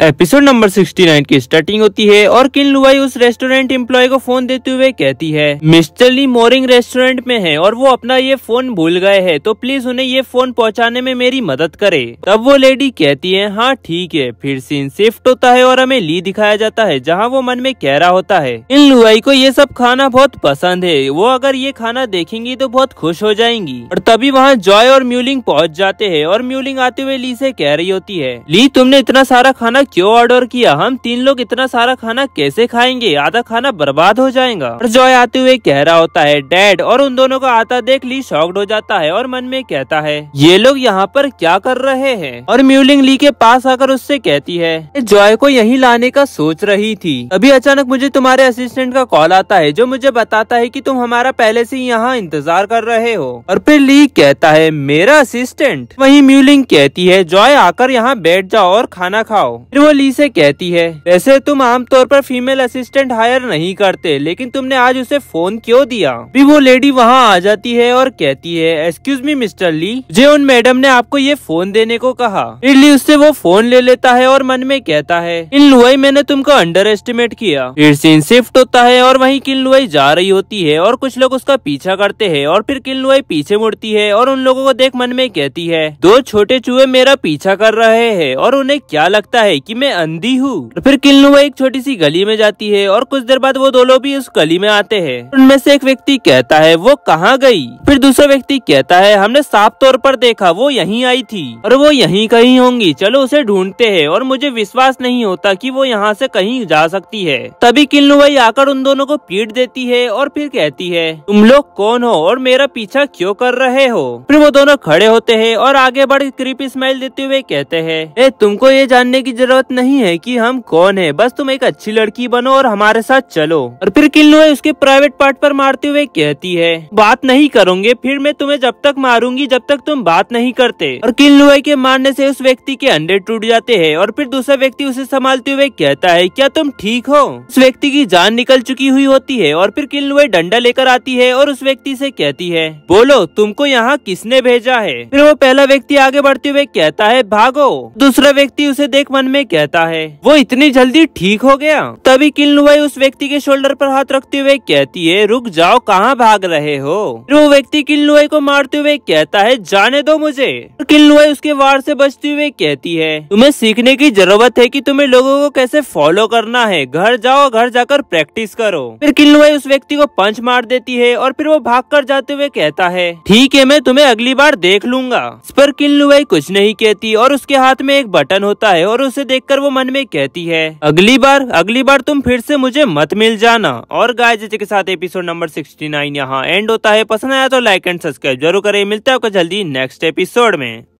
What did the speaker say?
episode number 69 की starting होती है और किन लुवाई उस रेस्टोरेंट एम्प्लॉय को फोन देते हुए कहती है मिस्टर ली मोरिंग रेस्टोरेंट में है और वो अपना ये फोन भूल गए हैं तो प्लीज उन्हें ये फोन पहुंचाने में मेरी मदद करे तब वो लेडी कहती है हाँ ठीक है फिर सीन शिफ्ट होता है और हमें ली दिखाया जाता है जहाँ वो मन में कह रहा होता है इन लुवाई को ये सब खाना बहुत पसंद है वो अगर ये खाना देखेंगी तो बहुत खुश हो जाएंगी और तभी वहाँ जॉय और म्यूलिंग पहुँच जाते हैं और म्यूलिंग आते हुए ली ऐसी कह रही होती है ली तुमने इतना सारा खाना खाना क्यों ऑर्डर किया हम तीन लोग इतना सारा खाना कैसे खाएंगे आधा खाना बर्बाद हो जाएगा और जॉय आते हुए कह रहा होता है डैड और उन दोनों का आता देख ली शॉक्ड हो जाता है और मन में कहता है ये लोग यहाँ पर क्या कर रहे हैं और म्यूलिंग ली के पास आकर उससे कहती है जॉय को यही लाने का सोच रही थी अभी अचानक मुझे तुम्हारे असिस्टेंट का कॉल आता है जो मुझे बताता है की तुम हमारा पहले ऐसी यहाँ इंतजार कर रहे हो और फिर ली कहता है मेरा असिस्टेंट वही म्यूलिंग कहती है जॉय आकर यहाँ बैठ जाओ और खाना खाओ फिर वो ली से कहती है वैसे तुम आमतौर पर फीमेल असिस्टेंट हायर नहीं करते लेकिन तुमने आज उसे फोन क्यों दिया फिर वो लेडी वहाँ आ जाती है और कहती है एक्सक्यूज मी मिस्टर ली जे उन मैडम ने आपको ये फोन देने को कहा फिर ली उससे वो फोन ले लेता है और मन में कहता है इन लुआई मैंने तुमको अंडर एस्टिमेट किया फिर सीन शिफ्ट होता है और वही किन लुआई जा रही होती है और कुछ लोग उसका पीछा करते हैं और फिर किन लुआई पीछे मुड़ती है और उन लोगों को देख मन में कहती है दो छोटे चूहे मेरा पीछा कर रहे हैं और उन्हें क्या लगता है कि मैं अंधी हूँ फिर किन्नू एक छोटी सी गली में जाती है और कुछ देर बाद वो दोनों भी उस गली में आते हैं उनमें से एक व्यक्ति कहता है वो कहाँ गई फिर दूसरा व्यक्ति कहता है हमने साफ तौर पर देखा वो यहीं आई थी और वो यहीं कहीं होंगी चलो उसे ढूंढते हैं और मुझे विश्वास नहीं होता कि वो यहाँ से कहीं जा सकती है तभी किन्नू आकर उन दोनों को पीट देती है और फिर कहती है तुम लोग कौन हो और मेरा पीछा क्यों कर रहे हो फिर वो दोनों खड़े होते हैं और आगे बढ़ कृपी स्माइल देते हुए कहते हैं तुमको ये जानने की जरूरत जरूरत नहीं है कि हम कौन है बस तुम एक अच्छी लड़की बनो और हमारे साथ चलो और फिर किन्नोए उसके प्राइवेट पार्ट पर मारते हुए कहती है बात नहीं करोगे फिर मैं तुम्हें जब तक मारूंगी जब तक तुम बात नहीं करते और किन्नोए के मारने से उस व्यक्ति के अंडे टूट जाते हैं और फिर दूसरा व्यक्ति उसे संभालते हुए कहता है क्या तुम ठीक हो उस व्यक्ति की जान निकल चुकी हुई होती है और फिर किन्नुए डंडा लेकर आती है और उस व्यक्ति ऐसी कहती है बोलो तुमको यहाँ किसने भेजा है फिर वो पहला व्यक्ति आगे बढ़ते हुए कहता है भागो दूसरा व्यक्ति उसे देख मन में में कहता है वो इतनी जल्दी ठीक हो गया तभी किलनुवाई उस व्यक्ति के शोल्डर पर हाथ रखते हुए कहती है रुक जाओ कहाँ भाग रहे हो वो व्यक्ति किलनुवाई को मारते हुए कहता है जाने दो मुझे किलनुवाई उसके वार से बचते हुए कहती है तुम्हें सीखने की जरूरत है कि तुम्हें लोगों को कैसे फॉलो करना है घर जाओ घर जाकर प्रैक्टिस करो फिर किलनुवाई उस व्यक्ति को पंच मार देती है और फिर वो भाग कर जाते हुए कहता है ठीक है मैं तुम्हें अगली बार देख लूंगा इस पर किलनुवाई कुछ नहीं कहती और उसके हाथ में एक बटन होता है और उसे देखकर वो मन में कहती है अगली बार अगली बार तुम फिर से मुझे मत मिल जाना और गाय जैसे के साथ एपिसोड नंबर सिक्सटी नाइन यहाँ एंड होता है पसंद आया तो लाइक एंड सब्सक्राइब जरूर करें मिलता है आपको जल्दी नेक्स्ट एपिसोड में